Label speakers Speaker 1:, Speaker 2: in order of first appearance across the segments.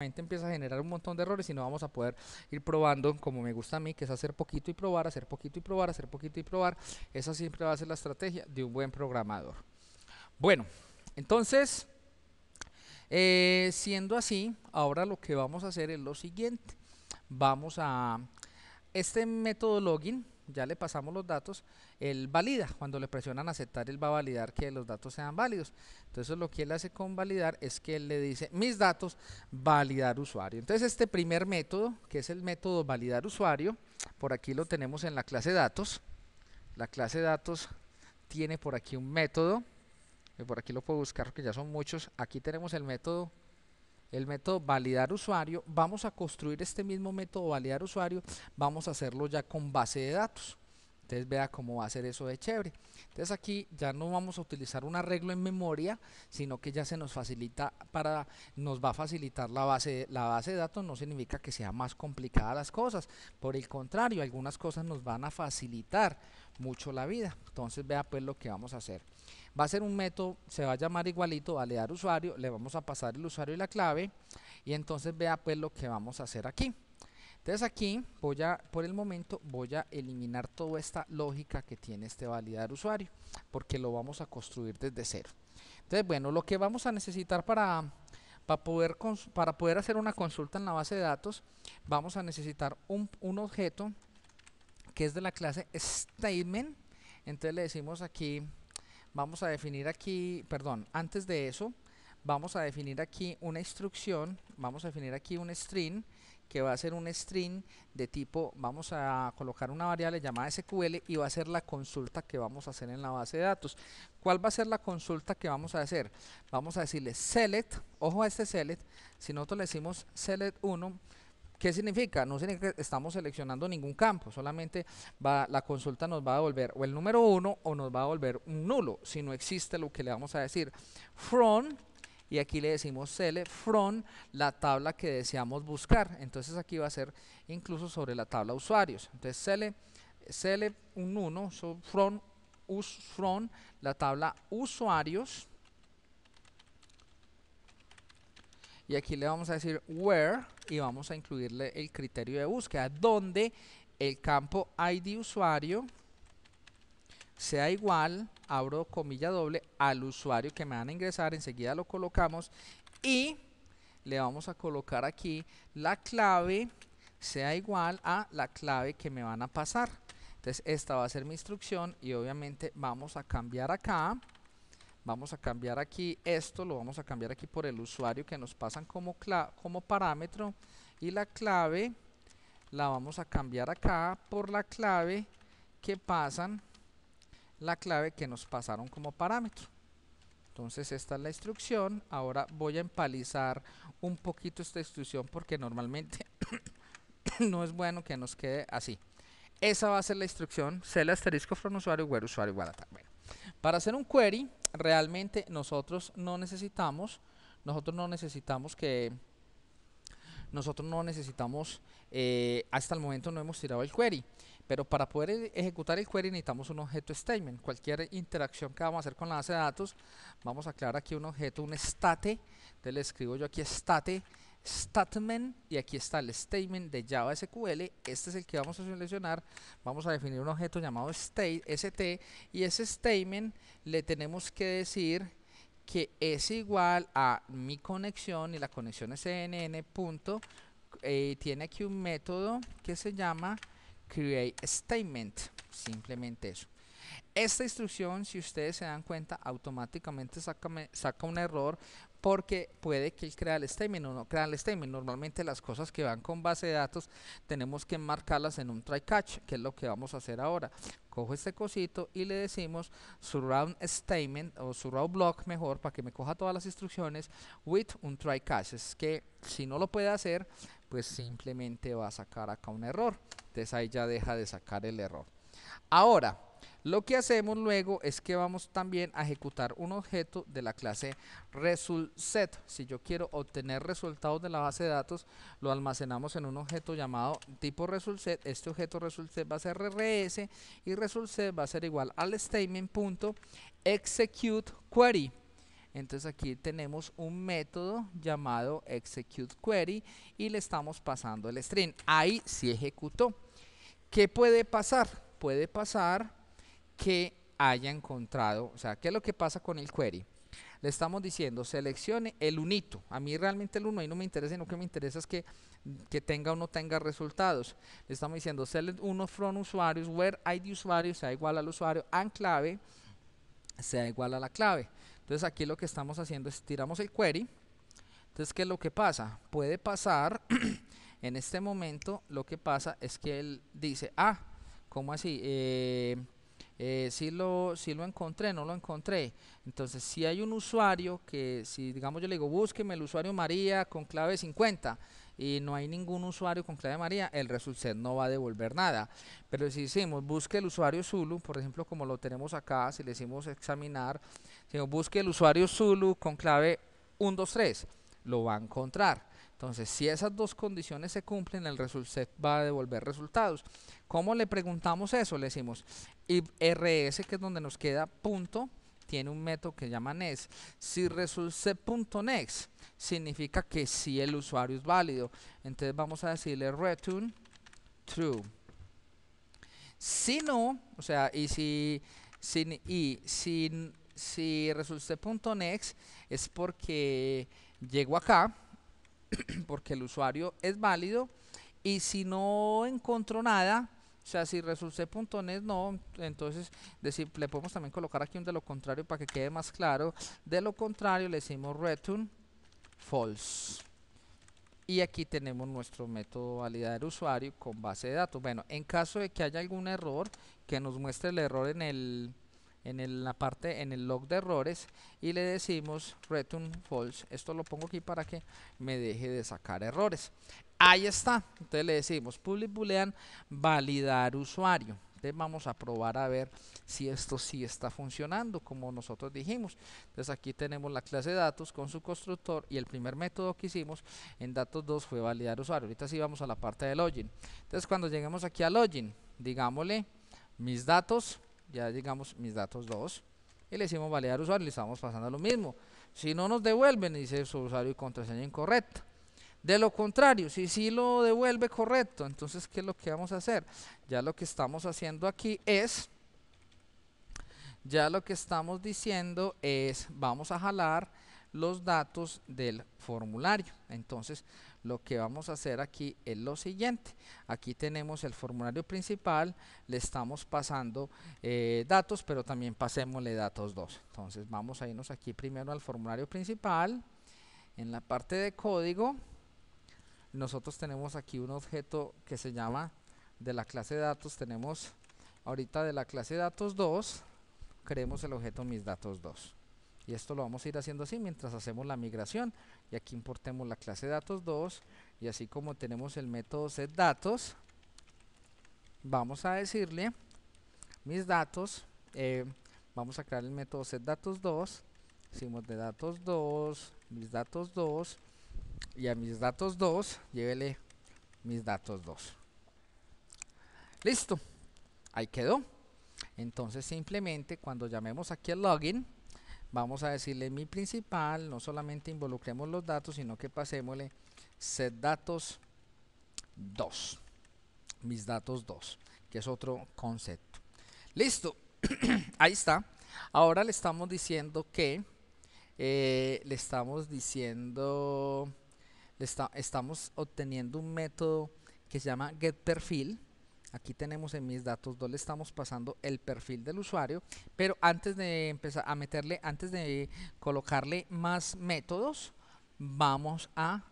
Speaker 1: empieza a generar un montón de errores y no vamos a poder ir probando como me gusta a mí, que es hacer poquito y probar, hacer poquito y probar, hacer poquito y probar. Esa siempre va a ser la estrategia de un buen programador. Bueno, entonces, eh, siendo así, ahora lo que vamos a hacer es lo siguiente. Vamos a este método login ya le pasamos los datos, él valida. Cuando le presionan aceptar, él va a validar que los datos sean válidos. Entonces lo que él hace con validar es que él le dice mis datos, validar usuario. Entonces este primer método, que es el método validar usuario, por aquí lo tenemos en la clase datos. La clase datos tiene por aquí un método. Eh, por aquí lo puedo buscar porque ya son muchos. Aquí tenemos el método el método validar usuario, vamos a construir este mismo método validar usuario, vamos a hacerlo ya con base de datos. Entonces vea cómo va a ser eso de chévere. Entonces aquí ya no vamos a utilizar un arreglo en memoria, sino que ya se nos facilita para, nos va a facilitar la base, la base de datos, no significa que sea más complicada las cosas. Por el contrario, algunas cosas nos van a facilitar mucho la vida. Entonces vea pues lo que vamos a hacer va a ser un método, se va a llamar igualito, validar usuario, le vamos a pasar el usuario y la clave y entonces vea pues lo que vamos a hacer aquí. Entonces aquí voy a, por el momento voy a eliminar toda esta lógica que tiene este validar usuario porque lo vamos a construir desde cero. Entonces bueno, lo que vamos a necesitar para, para, poder, para poder hacer una consulta en la base de datos vamos a necesitar un, un objeto que es de la clase statement entonces le decimos aquí vamos a definir aquí, perdón, antes de eso, vamos a definir aquí una instrucción, vamos a definir aquí un string que va a ser un string de tipo, vamos a colocar una variable llamada SQL y va a ser la consulta que vamos a hacer en la base de datos. ¿Cuál va a ser la consulta que vamos a hacer? Vamos a decirle select, ojo a este select, si nosotros le decimos select 1, ¿Qué significa? No significa que estamos seleccionando ningún campo, solamente la consulta nos va a devolver o el número 1 o nos va a devolver un nulo, si no existe lo que le vamos a decir. From, y aquí le decimos sele from la tabla que deseamos buscar. Entonces aquí va a ser incluso sobre la tabla usuarios. Entonces sele un 1, so from, from la tabla usuarios y aquí le vamos a decir where y vamos a incluirle el criterio de búsqueda donde el campo ID usuario sea igual, abro comilla doble, al usuario que me van a ingresar, enseguida lo colocamos y le vamos a colocar aquí la clave sea igual a la clave que me van a pasar. Entonces esta va a ser mi instrucción y obviamente vamos a cambiar acá. Vamos a cambiar aquí esto, lo vamos a cambiar aquí por el usuario que nos pasan como, como parámetro. Y la clave la vamos a cambiar acá por la clave que pasan, la clave que nos pasaron como parámetro. Entonces esta es la instrucción. Ahora voy a empalizar un poquito esta instrucción porque normalmente no es bueno que nos quede así. Esa va a ser la instrucción, cel asterisco from usuario, where usuario, igual a Bueno, para hacer un query realmente nosotros no necesitamos, nosotros no necesitamos que, nosotros no necesitamos, eh, hasta el momento no hemos tirado el query, pero para poder e-, ejecutar el query necesitamos un objeto statement. Cualquier interacción que vamos a hacer con la base de datos, vamos a crear aquí un objeto, un state, entonces le escribo yo aquí state statement y aquí está el statement de Java SQL. Este es el que vamos a seleccionar. Vamos a definir un objeto llamado state, st y ese statement le tenemos que decir que es igual a mi conexión y la conexión es cnn. Punto, eh, tiene aquí un método que se llama create statement. Simplemente eso. Esta instrucción, si ustedes se dan cuenta, automáticamente saca, un error porque puede que él crea el statement o no crea el statement. Normalmente las cosas que van con base de datos tenemos que marcarlas en un try catch, que es lo que vamos a hacer ahora. Cojo este cosito y le decimos surround statement o surround block mejor para que me coja todas las instrucciones with un try catch. Es que si no lo puede hacer, pues simplemente va a sacar acá un error. Entonces ahí ya deja de sacar el error. Ahora, lo que hacemos luego es que vamos también a ejecutar un objeto de la clase ResultSet. Si yo quiero obtener resultados de la base de datos, lo almacenamos en un objeto llamado tipo ResultSet. Este objeto ResultSet va a ser RRS y ResultSet va a ser igual al statement.executeQuery. Entonces aquí tenemos un método llamado executeQuery y le estamos pasando el string. Ahí sí ejecutó. ¿Qué puede pasar? Puede pasar que haya encontrado, o sea, ¿qué es lo que pasa con el query? Le estamos diciendo, seleccione el unito. A mí realmente el uno ahí no me interesa, sino que me interesa es que, tenga o no tenga resultados. Le estamos diciendo, select uno from usuarios, where ID usuario sea igual al usuario, and clave sea igual a la clave. Entonces aquí lo que estamos haciendo es tiramos el query. Entonces, ¿qué es lo que pasa? Puede pasar, en este momento lo que pasa es que él dice, ah, ¿cómo así? Eh, eh, si, lo, si lo encontré, no lo encontré. Entonces, si hay un usuario que, si digamos yo le digo, búsqueme el usuario María con clave 50 y no hay ningún usuario con clave María, el result no va a devolver nada. Pero si decimos, busque el usuario Zulu, por ejemplo, como lo tenemos acá, si le decimos examinar, si busque el usuario Zulu con clave 123, lo va a encontrar. Entonces, si esas dos condiciones se cumplen, el result va a devolver resultados. ¿Cómo le preguntamos eso? Le decimos y rs, que es donde nos queda punto, tiene un método que llama next. Si resultset.next significa que si el usuario es válido, entonces vamos a decirle return true. Si no, o sea, y si, si y si, es porque llego acá, porque el usuario es válido. Y si no encontró nada, o sea, si puntones no, entonces le podemos también colocar aquí un de lo contrario para que quede más claro. De lo contrario, le decimos return false. Y aquí tenemos nuestro método validar usuario con base de datos. Bueno, en caso de que haya algún error, que nos muestre el error en el, en la parte en el log de errores y le decimos return false esto lo pongo aquí para que me deje de sacar errores ahí está entonces le decimos public boolean validar usuario entonces vamos a probar a ver si esto sí está funcionando como nosotros dijimos. Entonces aquí tenemos la clase de datos con su constructor y el primer método que hicimos en datos 2 fue validar usuario. Ahorita sí vamos a la parte de login. Entonces cuando lleguemos aquí a login, digámosle mis datos ya digamos mis datos 2 y le decimos validar usuario, le estamos pasando lo mismo. Si no nos devuelven, dice su usuario y contraseña incorrecta. De lo contrario, si sí lo devuelve correcto, entonces ¿qué es lo que vamos a hacer? Ya lo que estamos haciendo aquí es, ya lo que estamos diciendo es, vamos a jalar los datos del formulario. Entonces, lo que vamos a hacer aquí es lo siguiente. Aquí tenemos el formulario principal, le estamos pasando eh, datos, pero también pasémosle datos 2. Entonces vamos a irnos aquí primero al formulario principal. En la parte de código, nosotros tenemos aquí un objeto que se llama de la clase de datos, tenemos ahorita de la clase datos 2, creemos el objeto mis datos 2 y esto lo vamos a ir haciendo así mientras hacemos la migración y aquí importemos la clase datos 2 y así como tenemos el método setDatos vamos a decirle mis datos eh, vamos a crear el método setDatos 2 hicimos de datos 2 mis datos 2 y a mis datos 2 llévele mis datos 2 listo ahí quedó entonces simplemente cuando llamemos aquí el login vamos a decirle mi principal, no solamente involucremos los datos, sino que pasémosle setDatos 2, mis datos 2, que es otro concepto. Listo, ahí está. Ahora le estamos diciendo que, eh, le estamos diciendo, estamos obteniendo un método que se llama getPerfil, Aquí tenemos en mis datos donde estamos pasando el perfil del usuario, pero antes de empezar a meterle, antes de colocarle más métodos, vamos a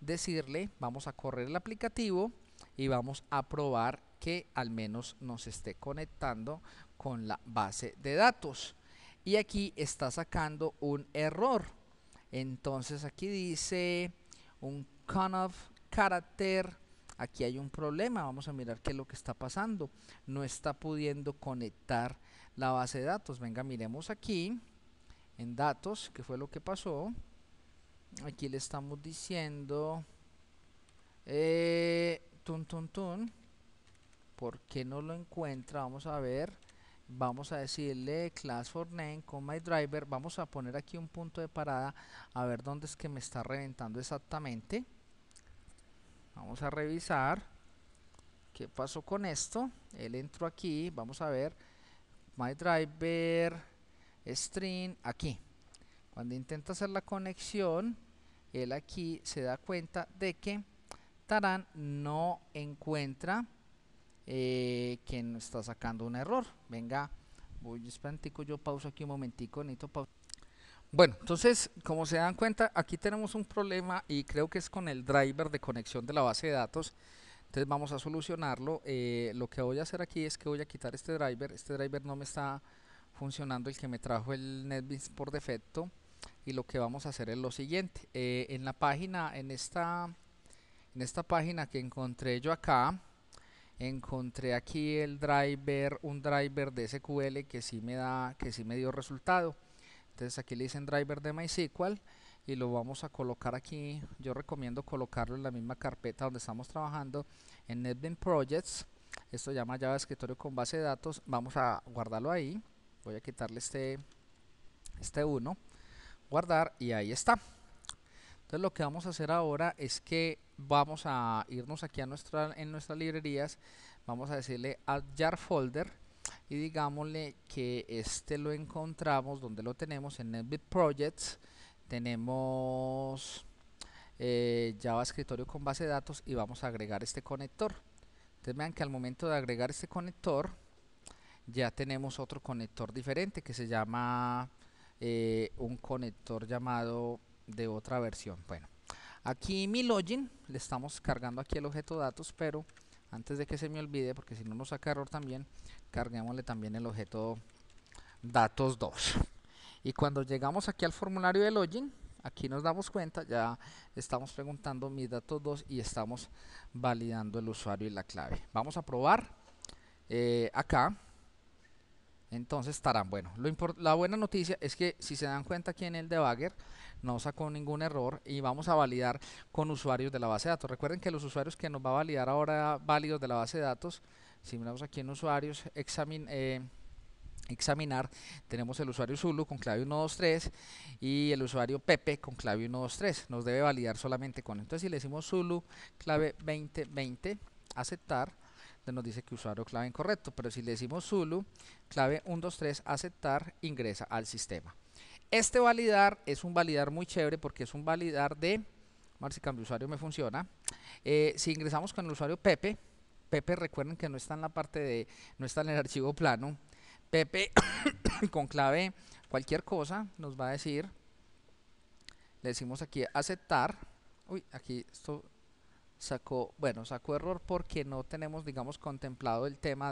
Speaker 1: decirle, vamos a correr el aplicativo y vamos a probar que al menos nos esté conectando con la base de datos. Y aquí está sacando un error. Entonces aquí dice un kind of character aquí hay un problema, vamos a mirar qué es lo que está pasando. No está pudiendo conectar la base de datos. Venga, miremos aquí en datos, qué fue lo que pasó. Aquí le estamos diciendo, eh, tun, tun, ¿por qué no lo encuentra? Vamos a ver vamos a decirle class for name con my driver vamos a poner aquí un punto de parada a ver dónde es que me está reventando exactamente Vamos a revisar qué pasó con esto. Él entró aquí, vamos a ver, my driver string aquí. Cuando intenta hacer la conexión, él aquí se da cuenta de que Tarán no encuentra eh, quien está sacando un error. Venga, voy un yo pauso aquí un momentico, necesito pausar. Bueno, entonces, como se dan cuenta, aquí tenemos un problema y creo que es con el driver de conexión de la base de datos. Entonces vamos a solucionarlo. Eh, lo que voy a hacer aquí es que voy a quitar este driver. Este driver no me está funcionando, el que me trajo el NetBeans por defecto. Y lo que vamos a hacer es lo siguiente. Eh, en la página, en esta, en esta página que encontré yo acá, encontré aquí el driver, un driver de SQL que sí me da, que sí me dio resultado. Entonces aquí le dicen driver de MySQL y lo vamos a colocar aquí. Yo recomiendo colocarlo en la misma carpeta donde estamos trabajando en NetBeans Projects. Esto llama Java Escritorio con base de datos. Vamos a guardarlo ahí. Voy a quitarle este, este 1. Guardar y ahí está. Entonces lo que vamos a hacer ahora es que vamos a irnos aquí a nuestra, en nuestras librerías. Vamos a decirle add jar folder y digámosle que este lo encontramos donde lo tenemos en Netbit Projects tenemos eh, Java escritorio con base de datos y vamos a agregar este conector entonces vean que al momento de agregar este conector ya tenemos otro conector diferente que se llama eh, un conector llamado de otra versión bueno aquí mi login le estamos cargando aquí el objeto datos pero antes de que se me olvide, porque si no nos saca error también, carguémosle también el objeto datos 2. Y cuando llegamos aquí al formulario de login, aquí nos damos cuenta, ya estamos preguntando mis datos 2 y estamos validando el usuario y la clave. Vamos a probar eh, acá. Entonces estarán, bueno, la buena noticia es que si se dan cuenta aquí en el debugger, no sacó ningún error y vamos a validar con usuarios de la base de datos. Recuerden que los usuarios que nos va a validar ahora válidos de la base de datos, si miramos aquí en usuarios, eh, examinar, tenemos el usuario Zulu con clave 123 y el usuario Pepe con clave 123. Nos debe validar solamente con. Entonces si le decimos Zulu clave 2020, aceptar, nos dice que usuario clave incorrecto, pero si le decimos Zulu, clave 123, aceptar, ingresa al sistema. Este validar es un validar muy chévere porque es un validar de, a ver si cambio usuario me funciona, eh, si ingresamos con el usuario Pepe, Pepe recuerden que no está en la parte de, no está en el archivo plano, Pepe con clave cualquier cosa nos va a decir, le decimos aquí aceptar, uy, aquí esto sacó, bueno, sacó error porque no tenemos, digamos, contemplado el tema de